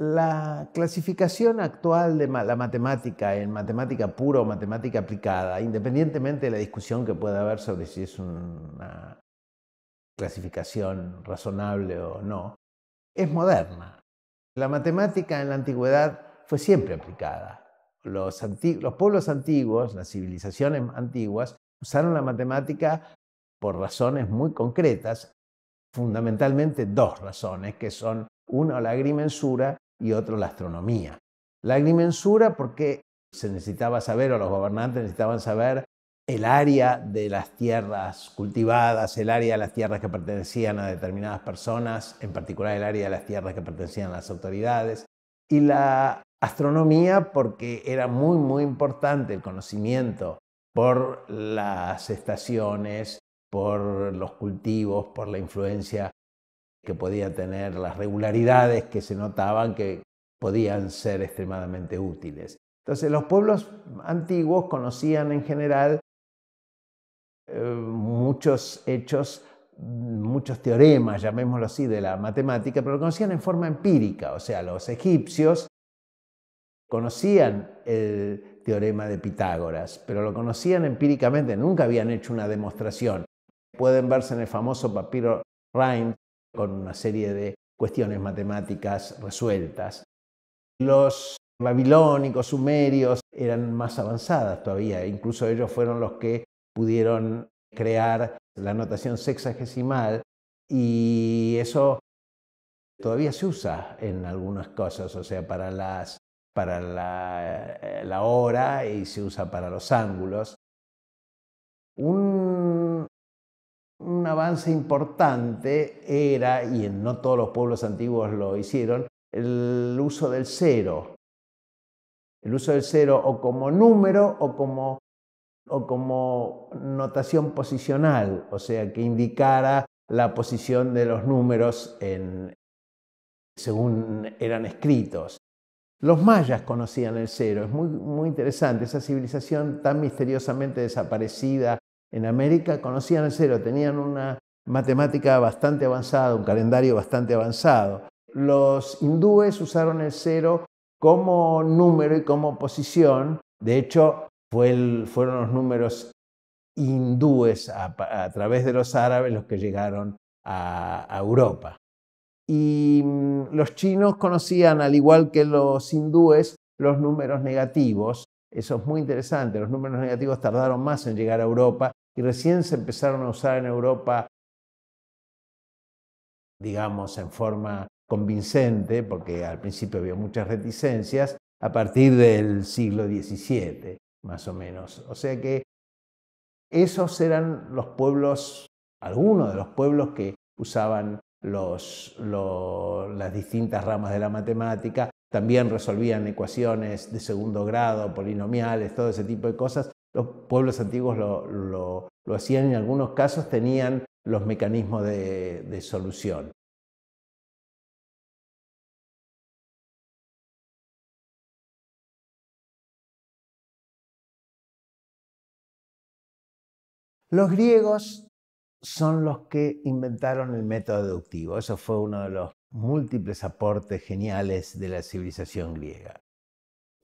La clasificación actual de la matemática en matemática pura o matemática aplicada, independientemente de la discusión que pueda haber sobre si es una clasificación razonable o no, es moderna. La matemática en la antigüedad fue siempre aplicada. Los, pueblos antiguos, las civilizaciones antiguas, usaron la matemática por razones muy concretas, fundamentalmente dos razones, que son uno, la agrimensura y otro la astronomía. La agrimensura porque se necesitaba saber, o los gobernantes necesitaban saber, el área de las tierras cultivadas, el área de las tierras que pertenecían a determinadas personas, en particular el área de las tierras que pertenecían a las autoridades, y la astronomía porque era muy, muy importante el conocimiento por las estaciones, por los cultivos, por la influencia que podía tener las regularidades que se notaban que podían ser extremadamente útiles. Entonces los pueblos antiguos conocían en general eh, muchos hechos, muchos teoremas, llamémoslo así, de la matemática, pero lo conocían en forma empírica, o sea, los egipcios conocían el teorema de Pitágoras, pero lo conocían empíricamente, nunca habían hecho una demostración. Pueden verse en el famoso papiro Rhind con una serie de cuestiones matemáticas resueltas. Los babilónicos, sumerios, eran más avanzadas todavía, incluso ellos fueron los que pudieron crear la notación sexagesimal y eso todavía se usa en algunas cosas, o sea, para, las, para la, eh, la hora y se usa para los ángulos. Un un avance importante era, y en no todos los pueblos antiguos lo hicieron, el uso del cero. El uso del cero o como número o como, o como notación posicional, o sea, que indicara la posición de los números en, según eran escritos. Los mayas conocían el cero, es muy, muy interesante, esa civilización tan misteriosamente desaparecida en América conocían el cero, tenían una matemática bastante avanzada, un calendario bastante avanzado. Los hindúes usaron el cero como número y como posición. De hecho, fueron los números hindúes a, través de los árabes los que llegaron a Europa. Y mm, los chinos conocían, al igual que los hindúes, los números negativos eso es muy interesante. Los números negativos tardaron más en llegar a Europa y recién se empezaron a usar en Europa, digamos, en forma convincente, porque al principio había muchas reticencias, a partir del siglo XVII, más o menos. O sea que esos eran los pueblos, algunos de los pueblos que usaban las distintas ramas de la matemática también resolvían ecuaciones de segundo grado, polinomiales, todo ese tipo de cosas. Los pueblos antiguos lo, hacían y en algunos casos tenían los mecanismos de solución. Los griegos son los que inventaron el método deductivo. Eso fue uno de los múltiples aportes geniales de la civilización griega.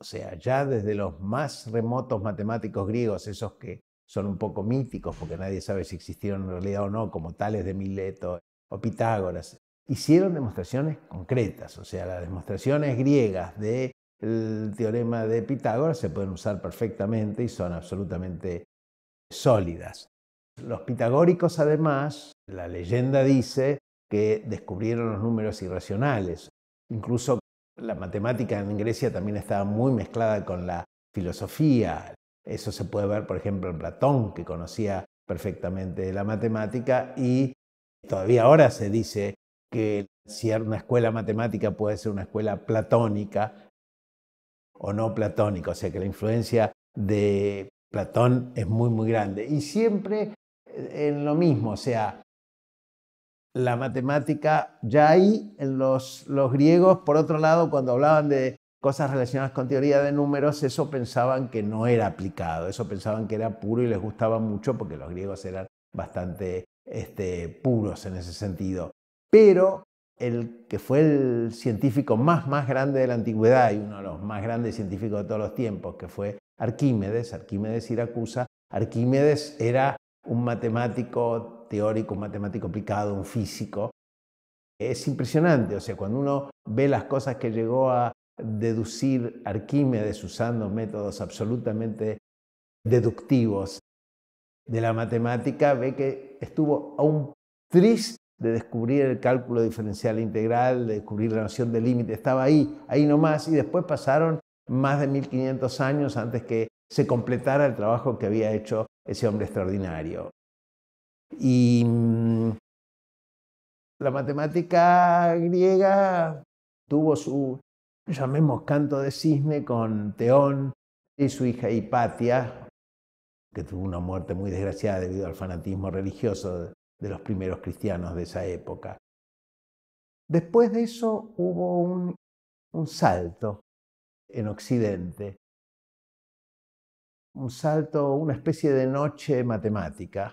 O sea, ya desde los más remotos matemáticos griegos, esos que son un poco míticos porque nadie sabe si existieron en realidad o no, como tales de Mileto o Pitágoras, hicieron demostraciones concretas. O sea, las demostraciones griegas del teorema de Pitágoras se pueden usar perfectamente y son absolutamente sólidas. Los pitagóricos, además, la leyenda dice, que descubrieron los números irracionales. Incluso la matemática en Grecia también estaba muy mezclada con la filosofía. Eso se puede ver, por ejemplo, en Platón, que conocía perfectamente la matemática y todavía ahora se dice que si una escuela matemática puede ser una escuela platónica o no platónica, o sea que la influencia de Platón es muy, muy grande. Y siempre eh, en lo mismo, o sea, la matemática ya ahí en los, griegos, por otro lado, cuando hablaban de cosas relacionadas con teoría de números, eso pensaban que no era aplicado, eso pensaban que era puro y les gustaba mucho porque los griegos eran bastante este, puros en ese sentido. Pero el que fue el científico más, más grande de la antigüedad y uno de los más grandes científicos de todos los tiempos, que fue Arquímedes, Arquímedes Siracusa, Arquímedes era un matemático teórico, un matemático aplicado, un físico. Es impresionante, o sea, cuando uno ve las cosas que llegó a deducir Arquímedes usando métodos absolutamente deductivos de la matemática, ve que estuvo a un tris de descubrir el cálculo diferencial integral, de descubrir la noción de límite, estaba ahí, ahí nomás, y después pasaron más de 1500 años antes que se completara el trabajo que había hecho ese hombre extraordinario. Y mm, la matemática griega tuvo su, llamemos canto de cisne con Teón y su hija Hipatia, que tuvo una muerte muy desgraciada debido al fanatismo religioso de los primeros cristianos de esa época. Después de eso hubo un, un salto en Occidente, un salto, una especie de noche matemática,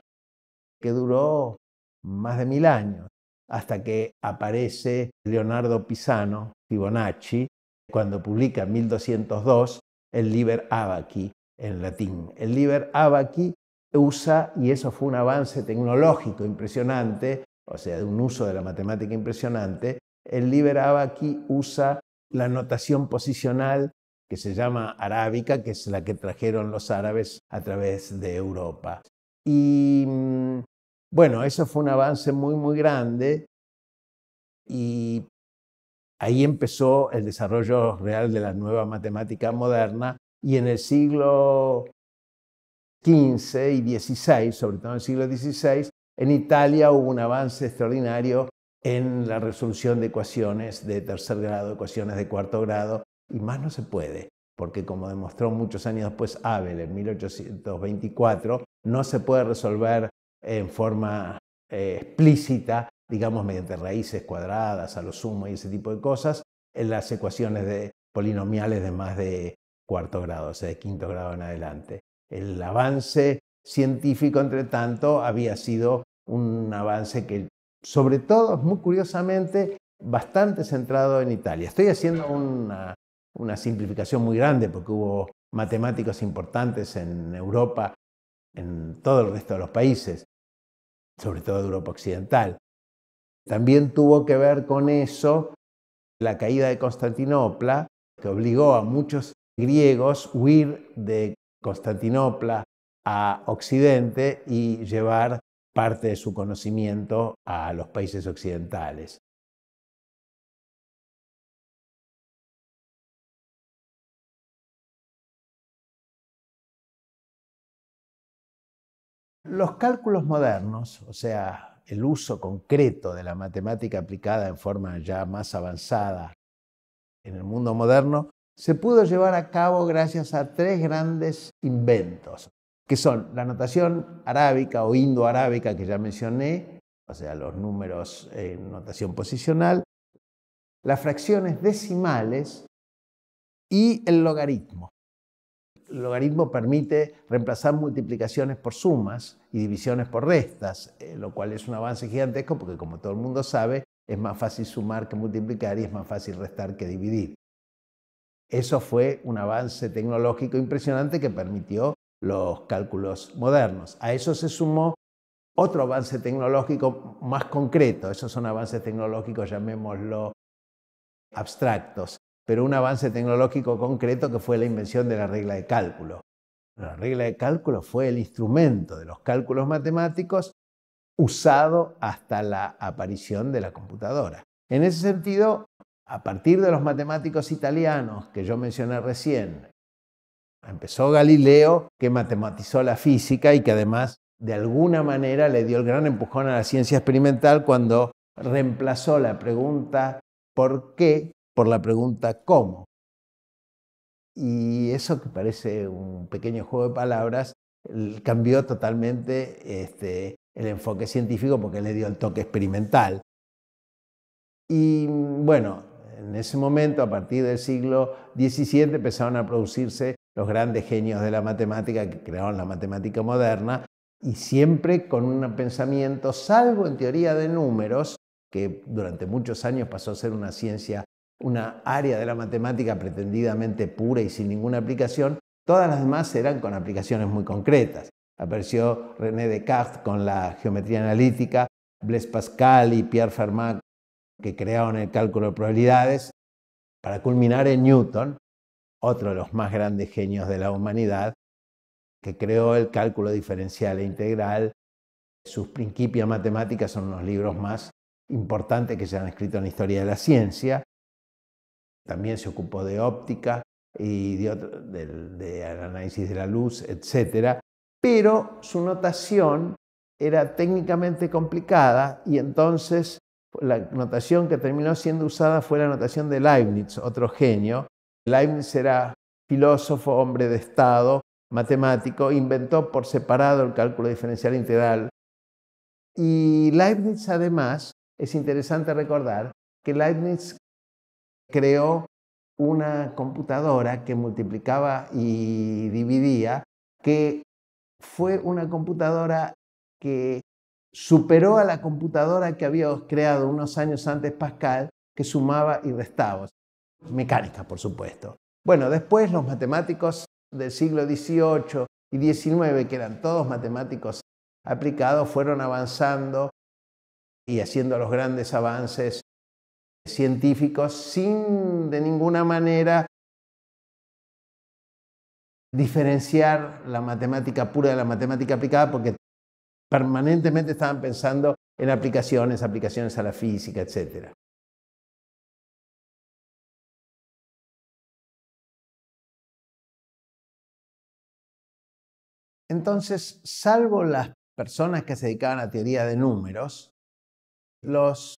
que duró más de mil años, hasta que aparece Leonardo Pisano Fibonacci cuando publica en 1202 el Liber Abaci en latín. El Liber Abaci usa, y eso fue un avance tecnológico impresionante, o sea, un uso de la matemática impresionante, el Liber Abaci usa la notación posicional que se llama arábica, que es la que trajeron los árabes a través de Europa. Y mm, bueno, eso fue un avance muy, muy grande y ahí empezó el desarrollo real de la nueva matemática moderna y en el siglo XV y XVI, sobre todo en el siglo XVI, en Italia hubo un avance extraordinario en la resolución de ecuaciones de tercer grado, ecuaciones de cuarto grado, y más no se puede, porque como demostró muchos años después Abel en 1824, no se puede resolver en forma eh, explícita, digamos mediante raíces cuadradas, a lo sumo y ese tipo de cosas, en las ecuaciones de polinomiales de más de cuarto grado, o sea, de quinto grado en adelante. El avance científico, entre tanto, había sido un avance que, sobre todo, muy curiosamente, bastante centrado en Italia. Estoy haciendo una, una simplificación muy grande porque hubo matemáticos importantes en Europa, en todo el resto de los países, sobre todo de Europa Occidental. También tuvo que ver con eso la caída de Constantinopla, que obligó a muchos griegos a huir de Constantinopla a Occidente y llevar parte de su conocimiento a los países occidentales. Los cálculos modernos, o sea, el uso concreto de la matemática aplicada en forma ya más avanzada en el mundo moderno, se pudo llevar a cabo gracias a tres grandes inventos, que son la notación arábica o indoarábica que ya mencioné, o sea, los números en notación posicional, las fracciones decimales y el logaritmo el logaritmo permite reemplazar multiplicaciones por sumas y divisiones por restas, eh, lo cual es un avance gigantesco porque como todo el mundo sabe, es más fácil sumar que multiplicar y es más fácil restar que dividir. Eso fue un avance tecnológico impresionante que permitió los cálculos modernos. A eso se sumó otro avance tecnológico más concreto, esos son avances tecnológicos, llamémoslo abstractos, pero un avance tecnológico concreto que fue la invención de la regla de cálculo. La regla de cálculo fue el instrumento de los cálculos matemáticos usado hasta la aparición de la computadora. En ese sentido, a partir de los matemáticos italianos que yo mencioné recién, empezó Galileo que matematizó la física y que además de alguna manera le dio el gran empujón a la ciencia experimental cuando reemplazó la pregunta ¿por qué? por la pregunta ¿cómo? Y eso que parece un pequeño juego de palabras cambió totalmente este, el enfoque científico porque le dio el toque experimental. Y mm, bueno, en ese momento, a partir del siglo XVII, empezaron a producirse los grandes genios de la matemática que crearon la matemática moderna y siempre con un pensamiento, salvo en teoría de números, que durante muchos años pasó a ser una ciencia una área de la matemática pretendidamente pura y sin ninguna aplicación, todas las demás eran con aplicaciones muy concretas. Apareció René Descartes con la geometría analítica, Blaise Pascal y Pierre Fermat que crearon el cálculo de probabilidades, para culminar en Newton, otro de los más grandes genios de la humanidad, que creó el cálculo diferencial e integral. Sus Principia matemáticas son los libros más importantes que se han escrito en la historia de la ciencia también se ocupó de óptica y de del análisis de la luz, etc. Pero su notación era técnicamente complicada y entonces la notación que terminó siendo usada fue la notación de Leibniz, otro genio. Leibniz era filósofo, hombre de Estado, matemático, inventó por separado el cálculo diferencial integral. Y Leibniz además, es interesante recordar que Leibniz creó una computadora que multiplicaba y dividía, que fue una computadora que superó a la computadora que había creado unos años antes Pascal, que sumaba y restaba. Mecánica, por supuesto. Bueno, después los matemáticos del siglo XVIII y XIX, que eran todos matemáticos aplicados, fueron avanzando y haciendo los grandes avances científicos sin de ninguna manera diferenciar la matemática pura de la matemática aplicada porque permanentemente estaban pensando en aplicaciones, aplicaciones a la física, etc. Entonces, salvo las personas que se dedicaban a teoría de números, los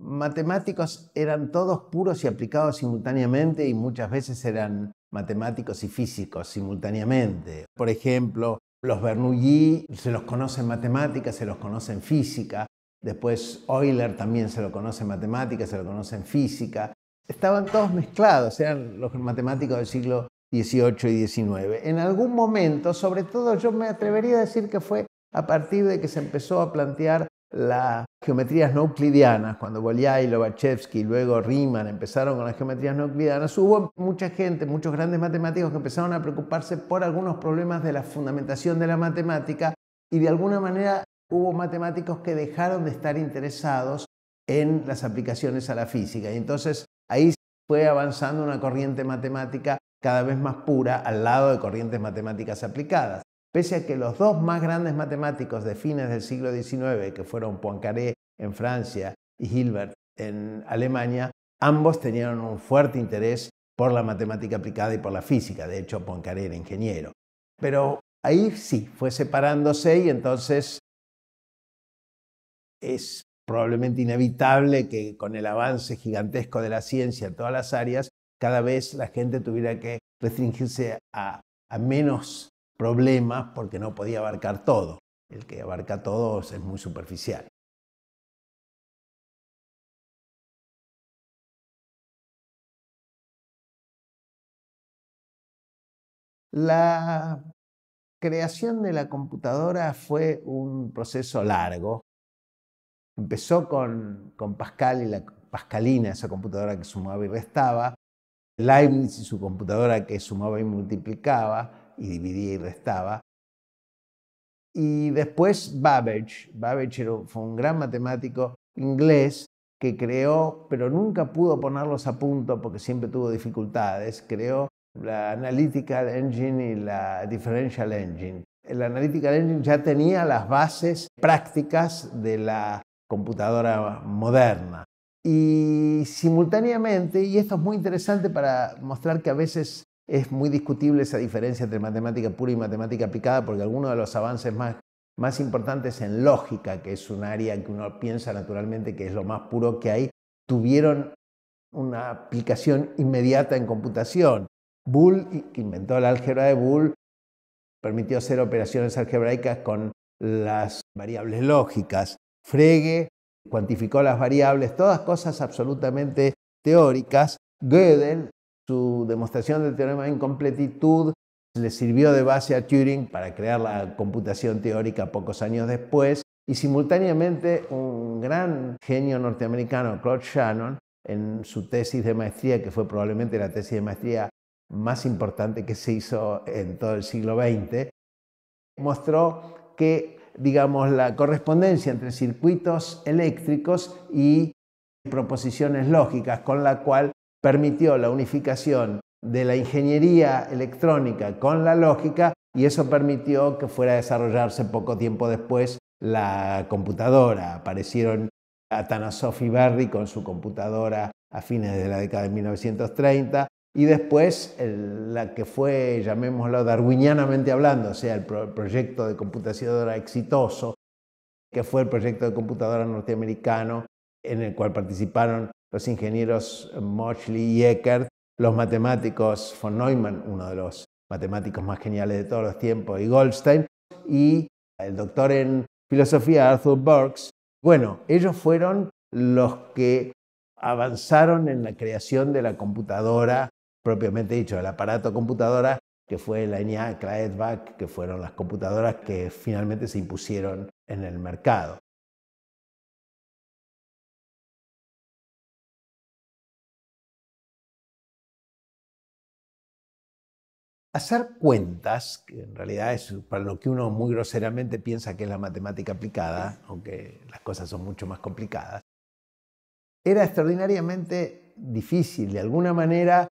matemáticos eran todos puros y aplicados simultáneamente y muchas veces eran matemáticos y físicos simultáneamente. Por ejemplo, los Bernoulli se los conoce en matemáticas, se los conoce en física. Después Euler también se lo conoce en matemáticas, se lo conoce en física. Estaban todos mezclados, eran los matemáticos del siglo XVIII y XIX. En algún momento, sobre todo yo me atrevería a decir que fue a partir de que se empezó a plantear las geometrías no euclidianas, cuando Bolyai, Lobachevsky, luego Riemann empezaron con las geometrías no euclidianas, hubo mucha gente, muchos grandes matemáticos que empezaron a preocuparse por algunos problemas de la fundamentación de la matemática y de alguna manera hubo matemáticos que dejaron de estar interesados en las aplicaciones a la física. Y entonces ahí fue avanzando una corriente matemática cada vez más pura al lado de corrientes matemáticas aplicadas. Pese a que los dos más grandes matemáticos de fines del siglo XIX, que fueron Poincaré en Francia y Hilbert en Alemania, ambos tenían un fuerte interés por la matemática aplicada y por la física. De hecho, Poincaré era ingeniero. Pero ahí sí, fue separándose y entonces es probablemente inevitable que con el avance gigantesco de la ciencia en todas las áreas, cada vez la gente tuviera que restringirse a, a menos problemas porque no podía abarcar todo. El que abarca todo es muy superficial. La creación de la computadora fue un proceso largo. Empezó con, con, Pascal y la Pascalina, esa computadora que sumaba y restaba, Leibniz y su computadora que sumaba y multiplicaba, y dividía y restaba. Y después Babbage. Babbage fue un gran matemático inglés que creó, pero nunca pudo ponerlos a punto porque siempre tuvo dificultades, creó la Analytical Engine y la Differential Engine. La Analytical Engine ya tenía las bases prácticas de la computadora moderna. Y simultáneamente, y esto es muy interesante para mostrar que a veces es muy discutible esa diferencia entre matemática pura y matemática aplicada, porque algunos de los avances más, importantes en lógica, que es un área que uno piensa naturalmente que es lo más puro que hay, tuvieron una aplicación inmediata en computación. Boole, que inventó la álgebra de Boole, permitió hacer operaciones algebraicas con las variables lógicas. Frege cuantificó las variables, todas cosas absolutamente teóricas. Gödel su demostración del teorema de incompletitud le sirvió de base a Turing para crear la computación teórica pocos años después y simultáneamente un gran genio norteamericano, Claude Shannon, en su tesis de maestría, que fue probablemente la tesis de maestría más importante que se hizo en todo el siglo XX, mostró que, digamos, la correspondencia entre circuitos eléctricos y proposiciones lógicas, con la cual permitió la unificación de la ingeniería electrónica con la lógica y eso permitió que fuera a desarrollarse poco tiempo después la computadora. Aparecieron Atanasoff y Berry con su computadora a fines de la década de 1930 y después la que fue, llamémoslo darwinianamente hablando, o sea, el, el proyecto de computadora exitoso, que fue el proyecto de computadora norteamericano en el cual participaron los ingenieros Mochley y Eckert, los matemáticos von Neumann, uno de los matemáticos más geniales de todos los tiempos, y Goldstein, y el doctor en filosofía Arthur Burks. Bueno, ellos fueron los que avanzaron en la creación de la computadora, propiamente dicho, el aparato computadora, que fue la ENIAC, la que fueron las computadoras que finalmente se impusieron en el mercado. Hacer cuentas, que en realidad es para lo que uno muy groseramente piensa que es la matemática aplicada, aunque las cosas son mucho más complicadas, era extraordinariamente difícil. De alguna manera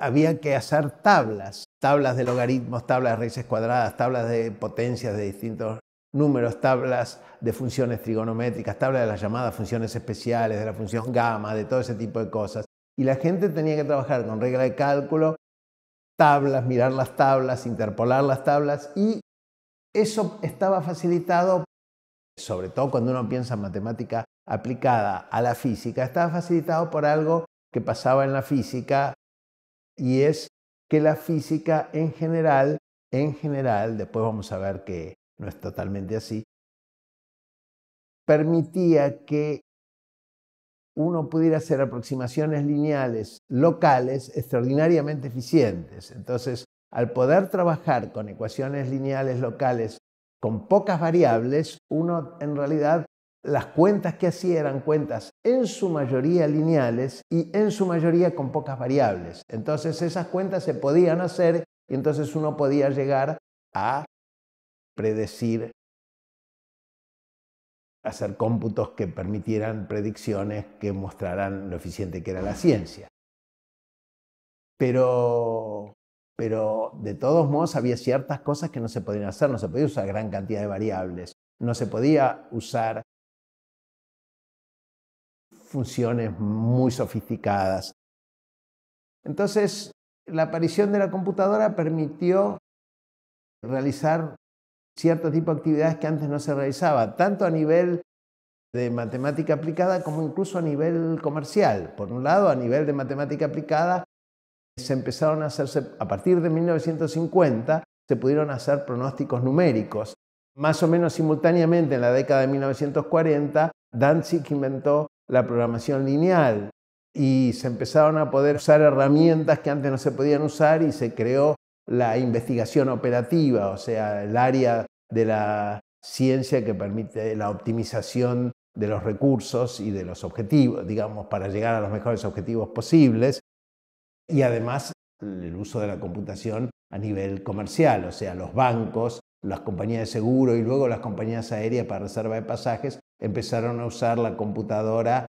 había que hacer tablas, tablas de logaritmos, tablas de raíces cuadradas, tablas de potencias de distintos números, tablas de funciones trigonométricas, tablas de las llamadas funciones especiales, de la función gamma, de todo ese tipo de cosas. Y la gente tenía que trabajar con regla de cálculo tablas, mirar las tablas, interpolar las tablas y eso estaba facilitado, sobre todo cuando uno piensa en matemática aplicada a la física, estaba facilitado por algo que pasaba en la física y es que la física en general, en general, después vamos a ver que no es totalmente así, permitía que uno pudiera hacer aproximaciones lineales locales extraordinariamente eficientes. Entonces, al poder trabajar con ecuaciones lineales locales con pocas variables, uno en realidad las cuentas que hacía eran cuentas en su mayoría lineales y en su mayoría con pocas variables. Entonces esas cuentas se podían hacer y entonces uno podía llegar a predecir hacer cómputos que permitieran predicciones que mostraran lo eficiente que era la ciencia. Pero, pero de todos modos había ciertas cosas que no se podían hacer, no se podía usar gran cantidad de variables, no se podía usar funciones muy sofisticadas. Entonces, la aparición de la computadora permitió realizar cierto tipo de actividades que antes no se realizaba, tanto a nivel de matemática aplicada como incluso a nivel comercial. Por un lado, a nivel de matemática aplicada, se empezaron a hacerse, a partir de 1950, se pudieron hacer pronósticos numéricos. Más o menos simultáneamente, en la década de 1940, Danzig inventó la programación lineal y se empezaron a poder usar herramientas que antes no se podían usar y se creó la investigación operativa, o sea, el área de la ciencia que permite la optimización de los recursos y de los objetivos, digamos, para llegar a los mejores objetivos posibles, y además el uso de la computación a nivel comercial, o sea, los bancos, las compañías de seguro y luego las compañías aéreas para reserva de pasajes empezaron a usar la computadora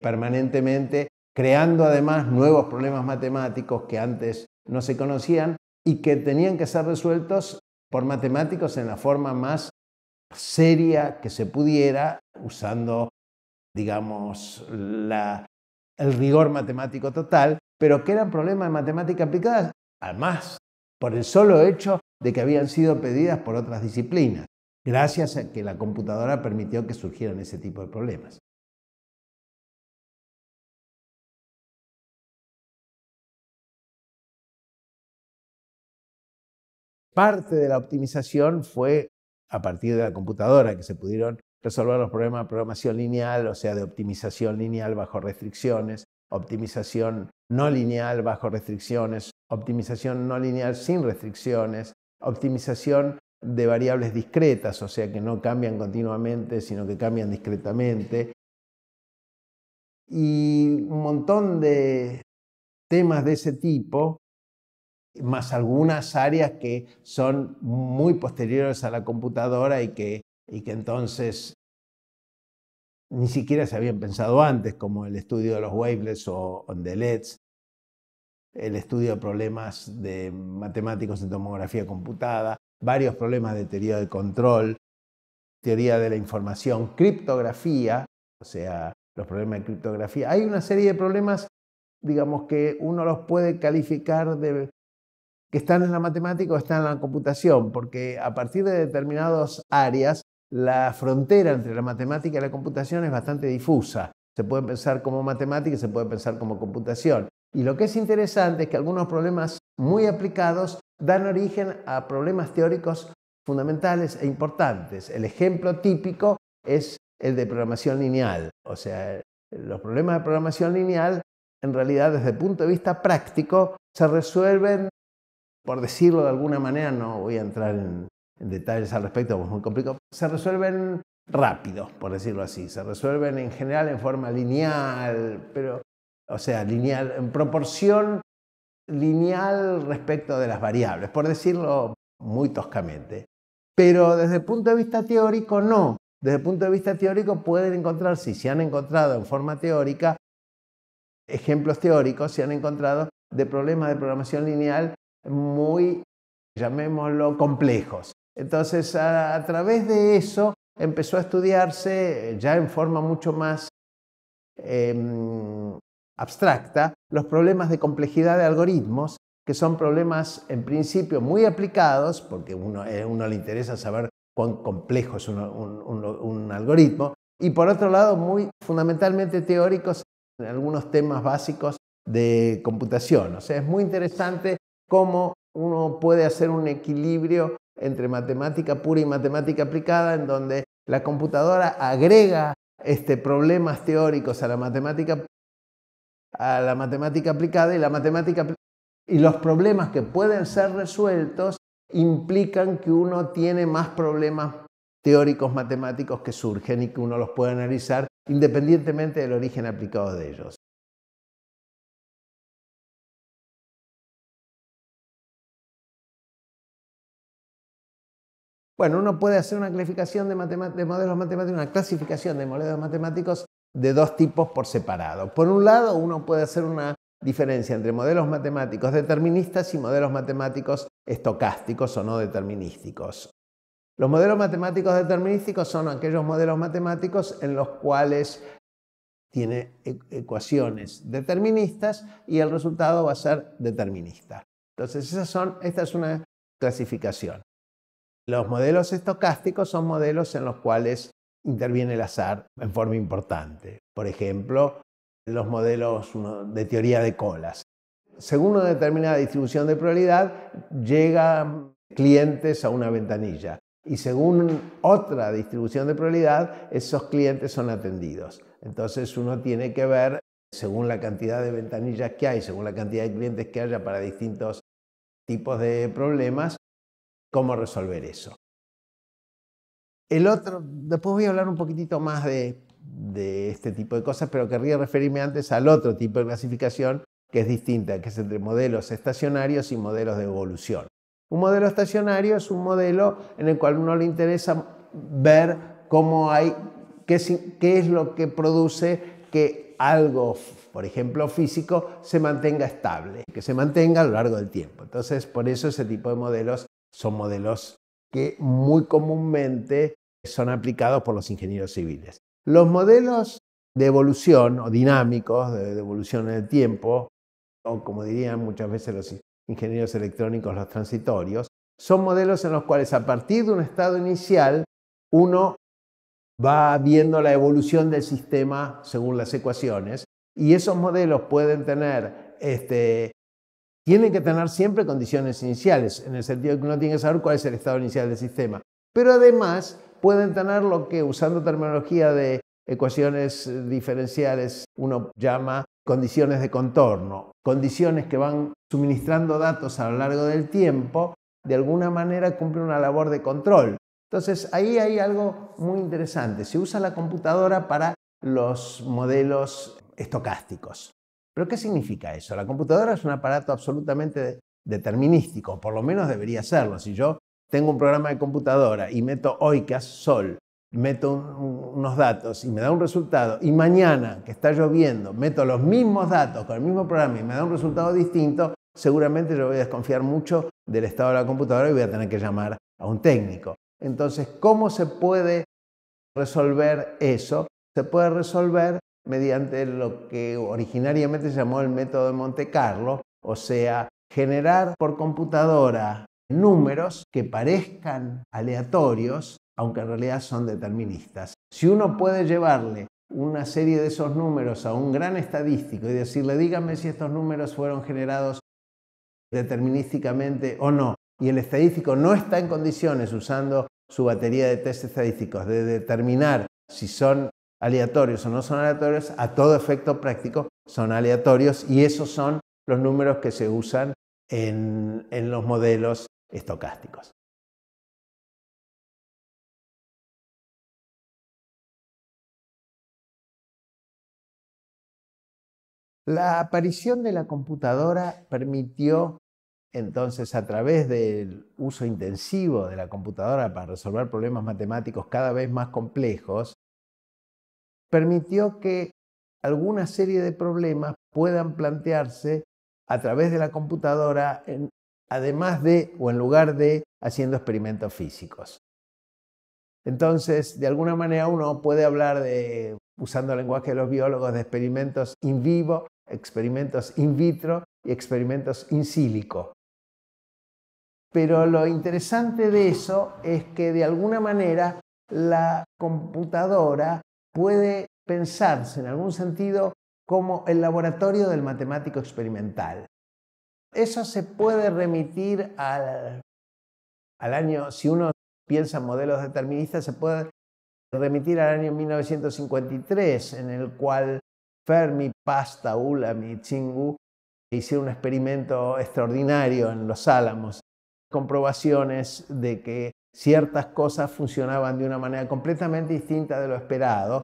permanentemente, creando además nuevos problemas matemáticos que antes no se conocían y que tenían que ser resueltos por matemáticos en la forma más seria que se pudiera, usando, digamos, el rigor matemático total, pero que eran problemas de matemática aplicada, además, por el solo hecho de que habían sido pedidas por otras disciplinas, gracias a que la computadora permitió que surgieran ese tipo de problemas. Parte de la optimización fue a partir de la computadora, que se pudieron resolver los problemas de programación lineal, o sea, de optimización lineal bajo restricciones, optimización no lineal bajo restricciones, optimización no lineal sin restricciones, optimización de variables discretas, o sea, que no cambian continuamente, sino que cambian discretamente. Y un montón de temas de ese tipo más algunas áreas que son muy posteriores a la computadora y que, y que entonces ni siquiera se habían pensado antes, como el estudio de los wavelets o on LEDs el estudio de problemas de matemáticos en tomografía computada, varios problemas de teoría de control, teoría de la información, criptografía, o sea, los problemas de criptografía. Hay una serie de problemas, digamos, que uno los puede calificar de que están en la matemática o están en la computación, porque a partir de determinadas áreas, la frontera entre la matemática y la computación es bastante difusa. Se puede pensar como matemática y se puede pensar como computación. Y lo que es interesante es que algunos problemas muy aplicados dan origen a problemas teóricos fundamentales e importantes. El ejemplo típico es el de programación lineal. O sea, los problemas de programación lineal, en realidad, desde el punto de vista práctico, se resuelven por decirlo de alguna manera, no voy a entrar en, detalles al respecto, es muy complicado, se resuelven rápido, por decirlo así, se resuelven en general en forma lineal, pero, o sea, lineal, en proporción lineal respecto de las variables, por decirlo muy toscamente. Pero desde el punto de vista teórico, no. Desde el punto de vista teórico pueden encontrar si se han encontrado en forma teórica, ejemplos teóricos se han encontrado de problemas de programación lineal muy, llamémoslo, complejos. Entonces, a, través de eso empezó a estudiarse eh, ya en forma mucho más em, abstracta los problemas de complejidad de algoritmos, que son problemas en principio muy aplicados, porque uno, eh, uno le interesa saber cuán complejo es un, un, un, algoritmo, y por otro lado muy fundamentalmente teóricos en algunos temas básicos de computación. O sea, es muy interesante cómo uno puede hacer un equilibrio entre matemática pura y matemática aplicada, en donde la computadora agrega este, problemas teóricos a la matemática a la matemática aplicada y la matemática y los problemas que pueden ser resueltos implican que uno tiene más problemas teóricos matemáticos que surgen y que uno los puede analizar independientemente del origen aplicado de ellos. Bueno, uno puede hacer una clasificación de, modelos matemáticos, una clasificación de modelos matemáticos de dos tipos por separado. Por un lado, uno puede hacer una diferencia entre modelos matemáticos deterministas y modelos matemáticos estocásticos o no determinísticos. Los modelos matemáticos determinísticos son aquellos modelos matemáticos en los cuales tiene e-, ecuaciones deterministas y el resultado va a ser determinista. Entonces, esta es una clasificación. Los modelos estocásticos son modelos en los cuales interviene el azar en forma importante. Por ejemplo, los modelos de teoría de colas. Según una determinada distribución de probabilidad, llegan clientes a una ventanilla y según otra distribución de probabilidad, esos clientes son atendidos. Entonces uno tiene que ver, según la cantidad de ventanillas que hay, según la cantidad de clientes que haya para distintos tipos de problemas, cómo resolver eso. El otro, después voy a hablar un poquitito más de, este tipo de cosas, pero querría referirme antes al otro tipo de clasificación que es distinta, que es entre modelos estacionarios y modelos de evolución. Un modelo estacionario es un modelo en el cual uno le interesa ver cómo hay, qué es lo que produce que algo, por ejemplo, físico, se mantenga estable, que se mantenga a lo largo del tiempo. Entonces, por eso ese tipo de modelos son modelos que muy comúnmente son aplicados por los ingenieros civiles. Los modelos de evolución o dinámicos, de, evolución en el tiempo, o como dirían muchas veces los ingenieros electrónicos, los transitorios, son modelos en los cuales a partir de un estado inicial uno va viendo la evolución del sistema según las ecuaciones y esos modelos pueden tener este, tienen que tener siempre condiciones iniciales, en el sentido que uno tiene que saber cuál es el estado inicial del sistema. Pero además pueden tener lo que, usando terminología de ecuaciones diferenciales, uno llama condiciones de contorno, condiciones que van suministrando datos a lo largo del tiempo, de alguna manera cumple una labor de control. Entonces ahí hay algo muy interesante. Se usa la computadora para los modelos estocásticos. ¿Pero qué significa eso? La computadora es un aparato absolutamente determinístico, por lo menos debería serlo. Si yo tengo un programa de computadora y meto hoy que hace sol, meto unos datos y me da un resultado, y mañana que está lloviendo, meto los mismos datos con el mismo programa y me da un resultado distinto, seguramente yo voy a desconfiar mucho del estado de la computadora y voy a tener que llamar a un técnico. Entonces, ¿cómo se puede resolver eso? Se puede resolver mediante lo que originariamente se llamó el método de Monte Carlo, o sea, generar por computadora números que parezcan aleatorios, aunque en realidad son deterministas. Si uno puede llevarle una serie de esos números a un gran estadístico y decirle, dígame si estos números fueron generados determinísticamente o no, y el estadístico no está en condiciones, usando su batería de test estadísticos, de determinar si son aleatorios o no son aleatorios, a todo efecto práctico son aleatorios y esos son los números que se usan en, los modelos estocásticos. La aparición de la computadora permitió entonces a través del uso intensivo de la computadora para resolver problemas matemáticos cada vez más complejos, permitió que alguna serie de problemas puedan plantearse a través de la computadora, además de o en lugar de haciendo experimentos físicos. Entonces, de alguna manera uno puede hablar de, usando el lenguaje de los biólogos, de experimentos in vivo, experimentos in vitro y experimentos in silico. Pero lo interesante de eso es que de alguna manera la computadora puede pensarse en algún sentido como el laboratorio del matemático experimental. Eso se puede remitir al, año, si uno piensa en modelos deterministas, se puede remitir al año 1953, en el cual Fermi, Pasta, Ulam y Chingu hicieron un experimento extraordinario en los Álamos, comprobaciones de que ciertas cosas funcionaban de una manera completamente distinta de lo esperado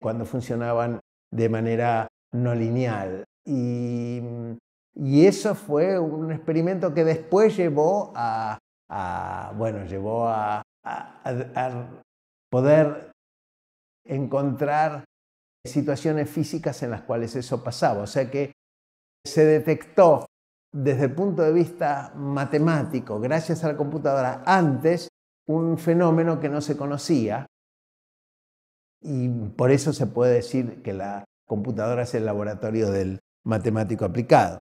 cuando funcionaban de manera no lineal. Y, eso fue un experimento que después llevó a, llevó a poder encontrar situaciones físicas en las cuales eso pasaba. O sea que se detectó desde el punto de vista matemático, gracias a la computadora, antes un fenómeno que no se conocía y por eso se puede decir que la computadora es el laboratorio del matemático aplicado.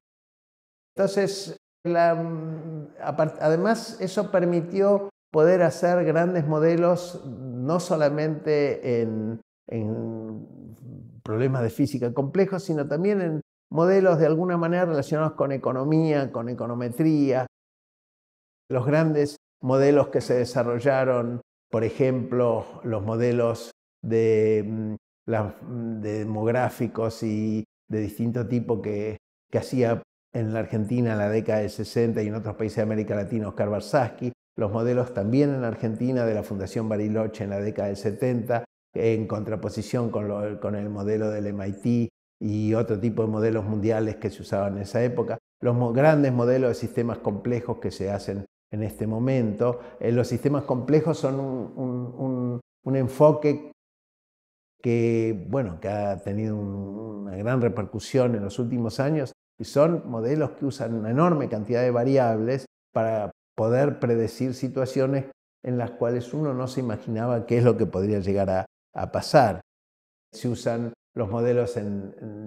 Entonces, mm, además, eso permitió poder hacer grandes modelos no solamente en, en problemas de física complejos, sino también en modelos de alguna manera relacionados con economía, con econometría. Los grandes modelos que se desarrollaron, por ejemplo, los modelos Mm, mm, de, demográficos y de distinto tipo que, que hacía en la Argentina en la década del 60 y en otros países de América Latina Oscar Barsaski, los modelos también en la Argentina de la Fundación Bariloche en la década del 70, en contraposición con, el modelo del MIT y otro tipo de modelos mundiales que se usaban en esa época, los grandes modelos de sistemas complejos que se hacen en este momento. Eh, los sistemas complejos son un, un, un enfoque que, bueno, que ha tenido una gran repercusión en los últimos años y son modelos que usan una enorme cantidad de variables para poder predecir situaciones en las cuales uno no se imaginaba qué es lo que podría llegar a, pasar. Se usan los modelos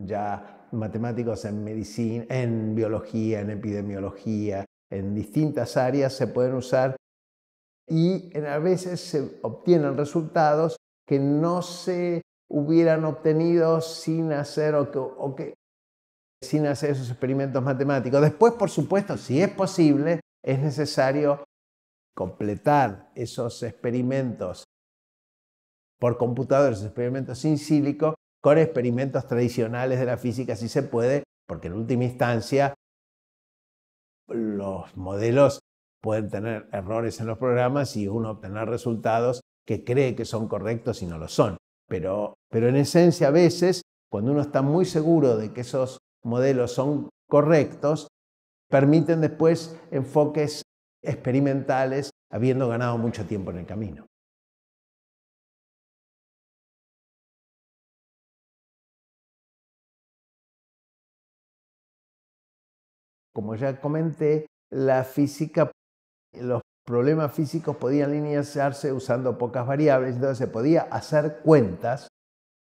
ya matemáticos en medicina, en biología, en epidemiología, en distintas áreas se pueden usar y a veces se obtienen resultados que no se hubieran obtenido sin hacer o que, sin hacer esos experimentos matemáticos. Después, por supuesto, si es posible, es necesario completar esos experimentos por computadores, esos experimentos sin con experimentos tradicionales de la física, si se puede, porque en última instancia los modelos pueden tener errores en los programas y uno obtener resultados que cree que son correctos y no lo son. Pero, pero en esencia a veces, cuando uno está muy seguro de que esos modelos son correctos, permiten después enfoques experimentales habiendo ganado mucho tiempo en el camino. Como ya comenté, la física, los problemas físicos podían linearse usando pocas variables, entonces se podía hacer cuentas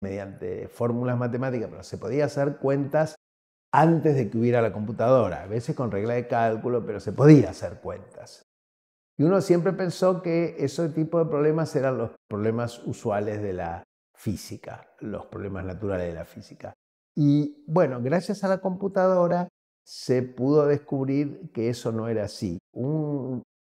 mediante fórmulas matemáticas, pero se podía hacer cuentas antes de que hubiera la computadora, a veces con regla de cálculo, pero se podía hacer cuentas. Y uno siempre pensó que ese tipo de problemas eran los problemas usuales de la física, los problemas naturales de la física. Y bueno, gracias a la computadora se pudo descubrir que eso no era así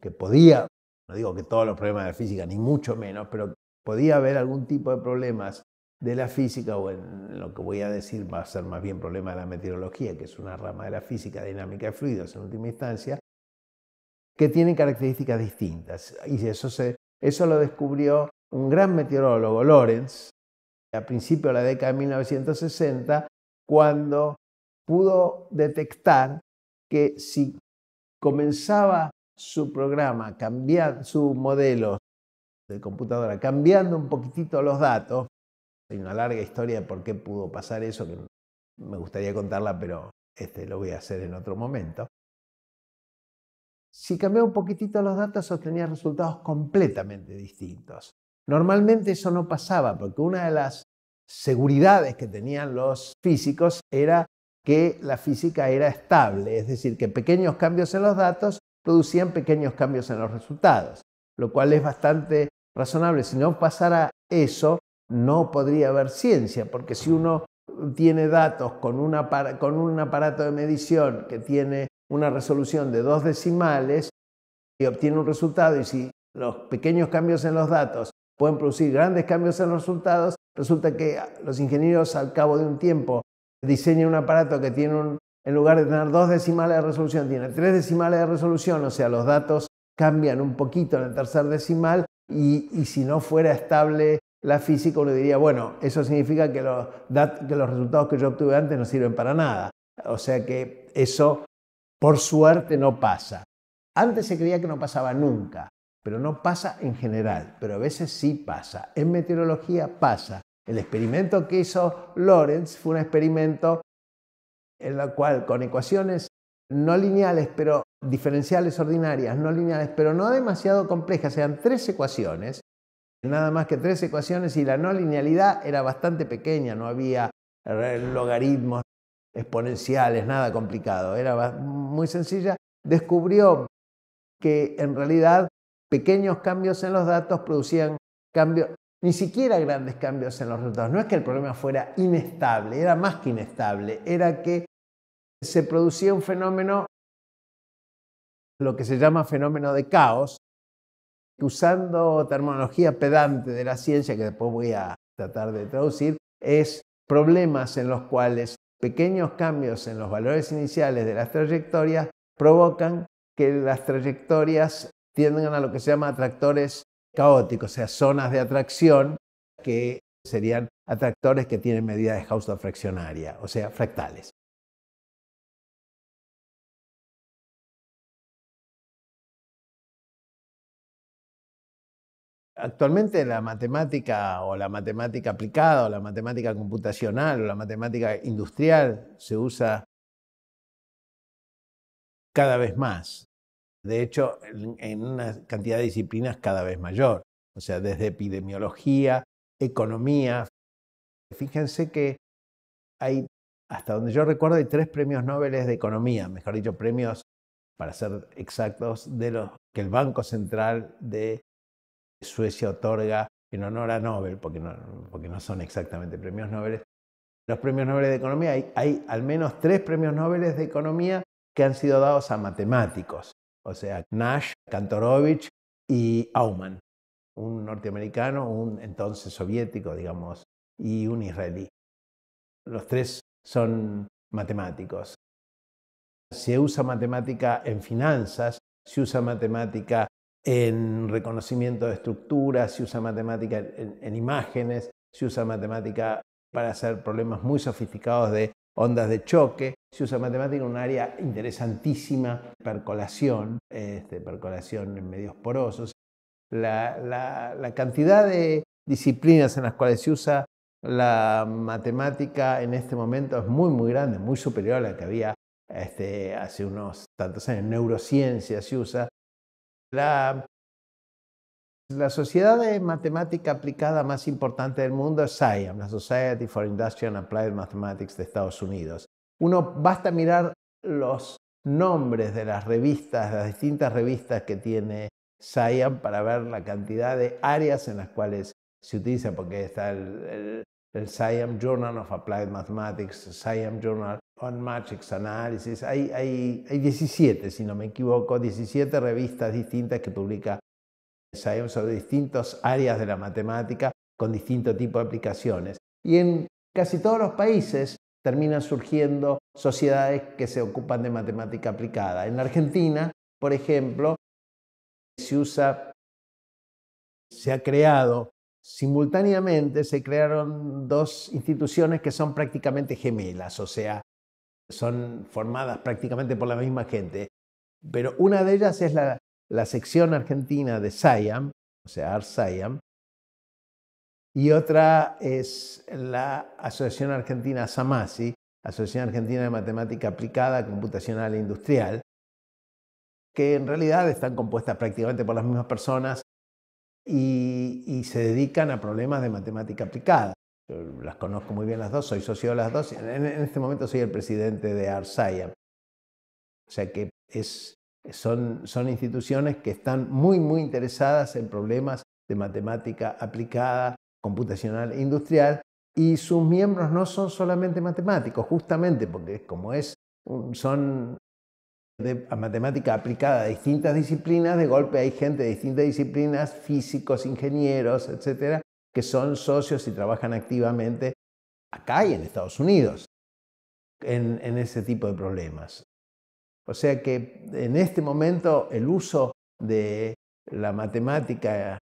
que podía, no digo que todos los problemas de física, ni mucho menos, pero podía haber algún tipo de problemas de la física, o en lo que voy a decir va a ser más bien problema de la meteorología, que es una rama de la física dinámica de fluidos en última instancia, que tienen características distintas. Y eso, se, eso lo descubrió un gran meteorólogo, Lorenz, a principios de la década de 1960, cuando pudo detectar que si comenzaba su programa, cambiar su modelo de computadora, cambiando un poquitito los datos. Hay una larga historia de por qué pudo pasar eso, que me gustaría contarla, pero este, lo voy a hacer en otro momento. Si cambiaba un poquitito los datos, obtenía resultados completamente distintos. Normalmente eso no pasaba, porque una de las seguridades que tenían los físicos era que la física era estable, es decir, que pequeños cambios en los datos producían pequeños cambios en los resultados, lo cual es bastante razonable. Si no pasara eso, no podría haber ciencia, porque si uno tiene datos con, un aparato de medición que tiene una resolución de dos decimales y obtiene un resultado, y si los pequeños cambios en los datos pueden producir grandes cambios en los resultados, resulta que los ingenieros al cabo de un tiempo diseñan un aparato que tiene un en lugar de tener dos decimales de resolución, tiene tres decimales de resolución, o sea, los datos cambian un poquito en el tercer decimal y, si no fuera estable la física, uno diría, bueno, eso significa que los, que los resultados que yo obtuve antes no sirven para nada. O sea que eso, por suerte, no pasa. Antes se creía que no pasaba nunca, pero no pasa en general, pero a veces sí pasa. En meteorología pasa. El experimento que hizo Lorenz fue un experimento en la cual con ecuaciones no lineales, pero diferenciales ordinarias, no lineales, pero no demasiado complejas, eran tres ecuaciones, nada más que tres ecuaciones y la no linealidad era bastante pequeña, no había eh, logaritmos exponenciales, nada complicado, era muy sencilla, descubrió que en realidad pequeños cambios en los datos producían cambios ni siquiera grandes cambios en los resultados. No es que el problema fuera inestable, era más que inestable, era que se producía un fenómeno, lo que se llama fenómeno de caos, usando terminología pedante de la ciencia, que después voy a tratar de traducir, es problemas en los cuales pequeños cambios en los valores iniciales de las trayectorias provocan que las trayectorias tiendan a lo que se llama atractores caótico, o sea, zonas de atracción que serían atractores que tienen medida de Hausdorff fraccionaria, o sea, fractales. Actualmente la matemática o la matemática aplicada o la matemática computacional o la matemática industrial se usa cada vez más de hecho, en, una cantidad de disciplinas cada vez mayor, o sea, desde epidemiología, economía. Fíjense que hay, hasta donde yo recuerdo, hay tres premios Nobel de economía, mejor dicho, premios, para ser exactos, de los que el Banco Central de Suecia otorga en honor a Nobel, porque no, porque no son exactamente premios Nobel. Los premios Nobel de economía, hay, hay al menos tres premios Nobel de economía que han sido dados a matemáticos o sea, Nash, Kantorovich y Aumann, un norteamericano, un entonces soviético, digamos, y un israelí. Los tres son matemáticos. Se usa matemática en finanzas, se usa matemática en reconocimiento de estructuras, se usa matemática en, imágenes, se usa matemática para hacer problemas muy sofisticados de ondas de choque. Se usa matemática en un área interesantísima, percolación, este, percolación en medios porosos. La, cantidad de disciplinas en las cuales se usa la matemática en este momento es muy, muy grande, muy superior a la que había este, hace unos tantos años. Neurociencia se usa. La la sociedad de matemática aplicada más importante del mundo es SIAM, la Society for Industrial and Applied Mathematics de Estados Unidos. Uno basta mirar los nombres de las revistas, las distintas revistas que tiene SIAM para ver la cantidad de áreas en las cuales se utiliza, porque está el, SIAM Journal of Applied Mathematics, SIAM Journal on Matrix Analysis, hay 17, si no me equivoco, 17 revistas distintas que publica sabemos sobre distintas áreas de la matemática con distinto tipo de aplicaciones. Y en casi todos los países terminan surgiendo sociedades que se ocupan de matemática aplicada. En Argentina, por ejemplo, se usa, se ha creado, simultáneamente se crearon dos instituciones que son prácticamente gemelas, o sea, son formadas prácticamente por la misma gente. Pero una de ellas es la la sección argentina de SIAM, o sea, ARSIAM, y otra es la Asociación Argentina SAMASI, Asociación Argentina de Matemática Aplicada, Computacional e Industrial, que en realidad están compuestas prácticamente por las mismas personas y, se dedican a problemas de matemática aplicada. las conozco muy bien las dos, soy socio de las dos, en, en este momento soy el presidente de ARSIAM. O sea que es son, son instituciones que están muy, muy interesadas en problemas de matemática aplicada, computacional e industrial, y sus miembros no son solamente matemáticos, justamente porque como es, son de matemática aplicada a distintas disciplinas, de golpe hay gente de distintas disciplinas, físicos, ingenieros, etcétera, que son socios y trabajan activamente acá y en Estados Unidos en, en ese tipo de problemas. O sea que en este momento el uso de la matemática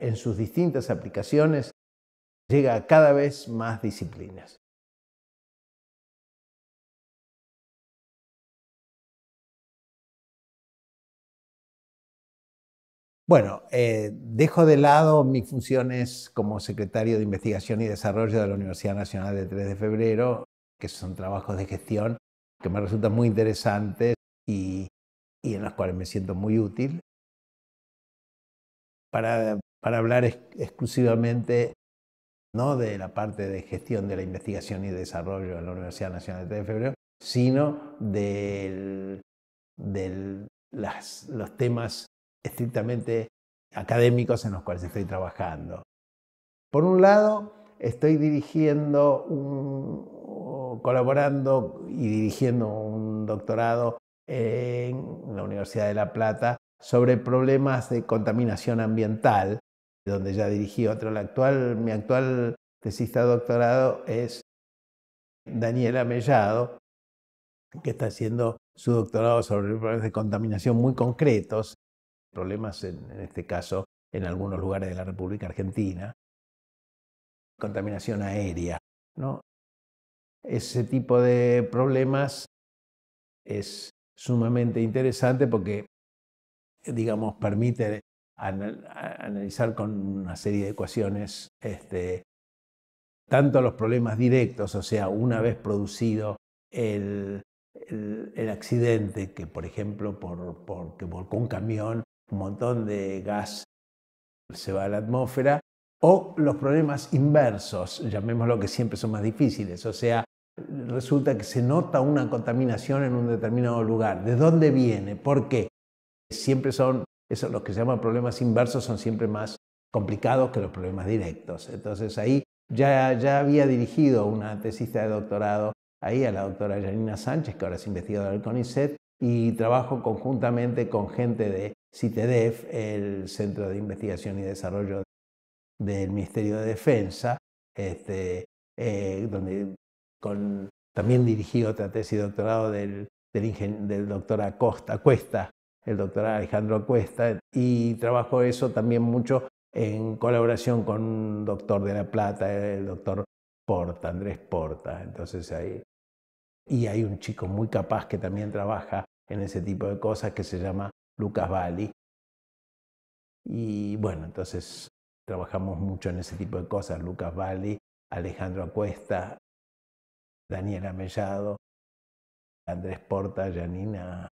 en sus distintas aplicaciones llega a cada vez más disciplinas. Bueno, eh, dejo de lado mis funciones como secretario de Investigación y Desarrollo de la Universidad Nacional de 3 de Febrero, que son trabajos de gestión que me resultan muy interesantes y, en las cuales me siento muy útil. Para, hablar exclusivamente no de la parte de gestión de la investigación y desarrollo en la Universidad Nacional de 3 de Febrero, sino de los temas estrictamente académicos en los cuales estoy trabajando. Por un lado, estoy dirigiendo un, colaborando y dirigiendo un doctorado en la Universidad de La Plata sobre problemas de contaminación ambiental, donde ya dirigí otro. La actual, mi actual tesista doctorado es Daniela Mellado, que está haciendo su doctorado sobre problemas de contaminación muy concretos, problemas en, en este caso en algunos lugares de la República Argentina, contaminación aérea. ¿no? ese tipo de problemas es sumamente interesante porque, digamos, permite analizar con una serie de ecuaciones este, tanto los problemas directos, o sea, una vez producido el, accidente, que por ejemplo, por, volcó un camión, un montón de gas se va a la atmósfera, o los problemas inversos, llamémoslo que siempre son más difíciles, o sea, resulta que se nota una contaminación en un determinado lugar. ¿De dónde viene? ¿Por qué? Siempre son, los que se llaman problemas inversos son siempre más complicados que los problemas directos. Entonces ahí ya, ya había dirigido una tesis de doctorado ahí a la doctora Janina Sánchez, que ahora es investigadora del CONICET, y trabajo conjuntamente con gente de CITEDEF, el Centro de Investigación y Desarrollo del Ministerio de Defensa, este, eh, donde con también dirigí otra tesis de doctorado del, doctor Acosta, Cuesta, el doctor Alejandro Cuesta, y trabajo eso también mucho en colaboración con un doctor de La Plata, el doctor Porta, Andrés Porta. Entonces ahí. Y hay un chico muy capaz que también trabaja en ese tipo de cosas que se llama Lucas Bali. Y bueno, entonces trabajamos mucho en ese tipo de cosas. Lucas Bali, Alejandro Acuesta, Daniela Mellado, Andrés Porta, Janina,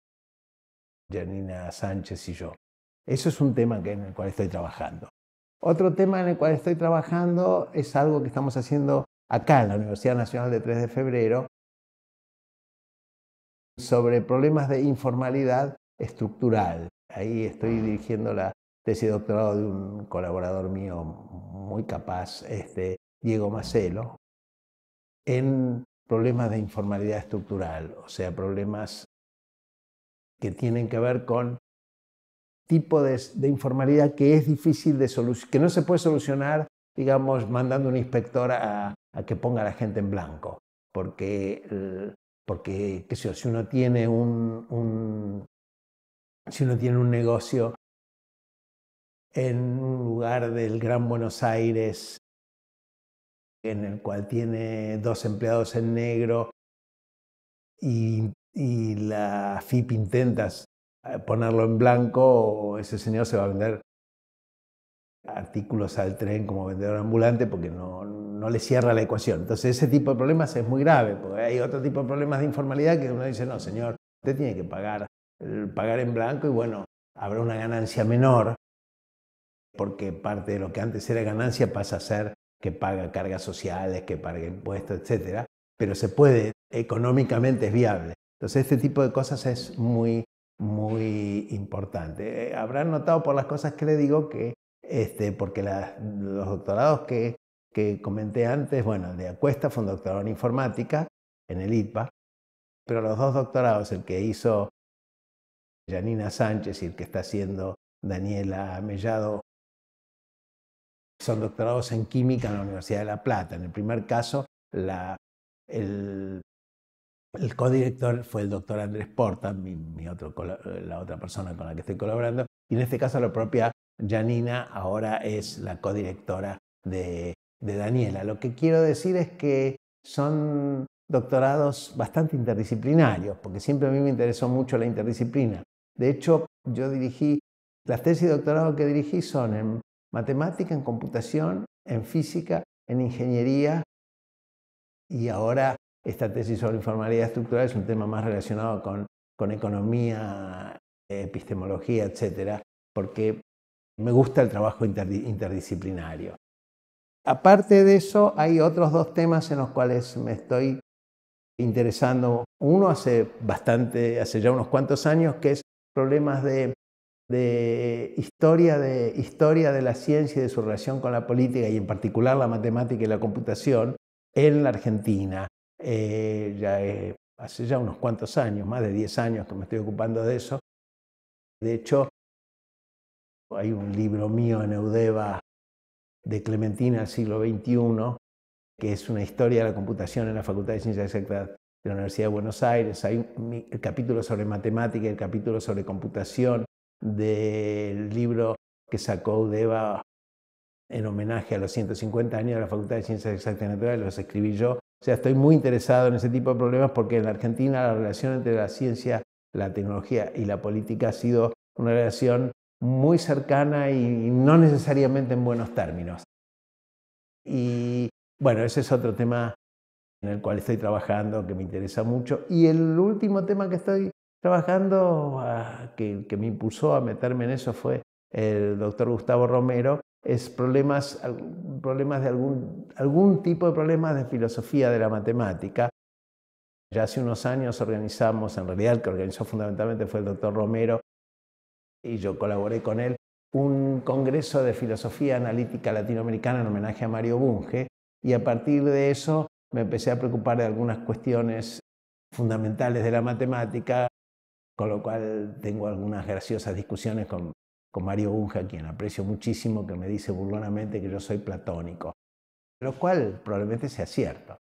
Sánchez y yo. Eso es un tema en el cual estoy trabajando. Otro tema en el cual estoy trabajando es algo que estamos haciendo acá en la Universidad Nacional de 3 de Febrero sobre problemas de informalidad estructural. Ahí estoy dirigiendo la tesis de doctorado de un colaborador mío muy capaz, este, Diego Macelo, en problemas de informalidad estructural, o sea, problemas que tienen que ver con tipo de, informalidad que es difícil de solucionar, que no se puede solucionar, digamos, mandando un inspector a, que ponga a la gente en blanco, porque, eh, porque qué si uno tiene un, si uno tiene un negocio en un lugar del Gran Buenos Aires en el cual tiene dos empleados en negro y, la FIP intentas eh, ponerlo en blanco, ese señor se va a vender artículos al tren como vendedor ambulante porque no, no, le cierra la ecuación. Entonces ese tipo de problemas es muy grave, porque hay otro tipo de problemas de informalidad que uno dice, no, señor, usted tiene que pagar, eh, pagar en blanco y bueno, habrá una ganancia menor, porque parte de lo que antes era ganancia pasa a ser que paga cargas sociales, que paga impuestos, etcétera Pero se puede, económicamente es viable. Entonces este tipo de cosas es muy, muy importante. Eh, Habrán notado por las cosas que le digo que, este, porque los doctorados que, comenté antes, bueno, el de Acuesta fue un doctorado en informática en el IPA, pero los dos doctorados, el que hizo Janina Sánchez y el que está haciendo Daniela Mellado, son doctorados en química en la Universidad de La Plata. En el primer caso, el, codirector fue el doctor Andrés Porta, la otra persona con la que estoy colaborando, y en este caso la propia Janina ahora es la codirectora de, de Daniela. Lo que quiero decir es que son doctorados bastante interdisciplinarios, porque siempre a mí me interesó mucho la interdisciplina. De hecho, yo dirigí, las tesis de doctorado que dirigí son en matemática, en computación, en física, en ingeniería y ahora esta tesis sobre informalidad estructural es un tema más relacionado con, economía, epistemología, etcétera, porque me gusta el trabajo interdisciplinario. Aparte de eso, hay otros dos temas en los cuales me estoy interesando. Uno hace bastante, hace ya unos cuantos años, que es problemas de de historia, de historia de la ciencia y de su relación con la política y en particular la matemática y la computación en la Argentina. Eh, ya, hace ya unos cuantos años, más de 10 años que me estoy ocupando de eso. De hecho, hay un libro mío en Eudeva de Clementina siglo XXI, que es una historia de la computación en la Facultad de Ciencias Exactas de la Universidad de Buenos Aires. Hay el capítulo sobre matemática y el capítulo sobre computación del libro que sacó Deva en homenaje a los 150 años de la Facultad de Ciencias Exactas y Naturales, los escribí yo. O sea, estoy muy interesado en ese tipo de problemas porque en Argentina la relación entre la ciencia, la tecnología y la política ha sido una relación muy cercana y no necesariamente en buenos términos. Y bueno, ese es otro tema en el cual estoy trabajando que me interesa mucho. Y el último tema que estoy trabajando, que, me impulsó a meterme en eso fue el doctor Gustavo Romero, es problemas, problemas de algún, algún tipo de problemas de filosofía de la matemática. Ya hace unos años organizamos, en realidad el que organizó fundamentalmente fue el doctor Romero, y yo colaboré con él, un congreso de filosofía analítica latinoamericana en homenaje a Mario Bunge, y a partir de eso me empecé a preocupar de algunas cuestiones fundamentales de la matemática, con lo cual tengo algunas graciosas discusiones con, con Mario Unja quien aprecio muchísimo, que me dice burlonamente que yo soy platónico. Lo cual probablemente sea cierto.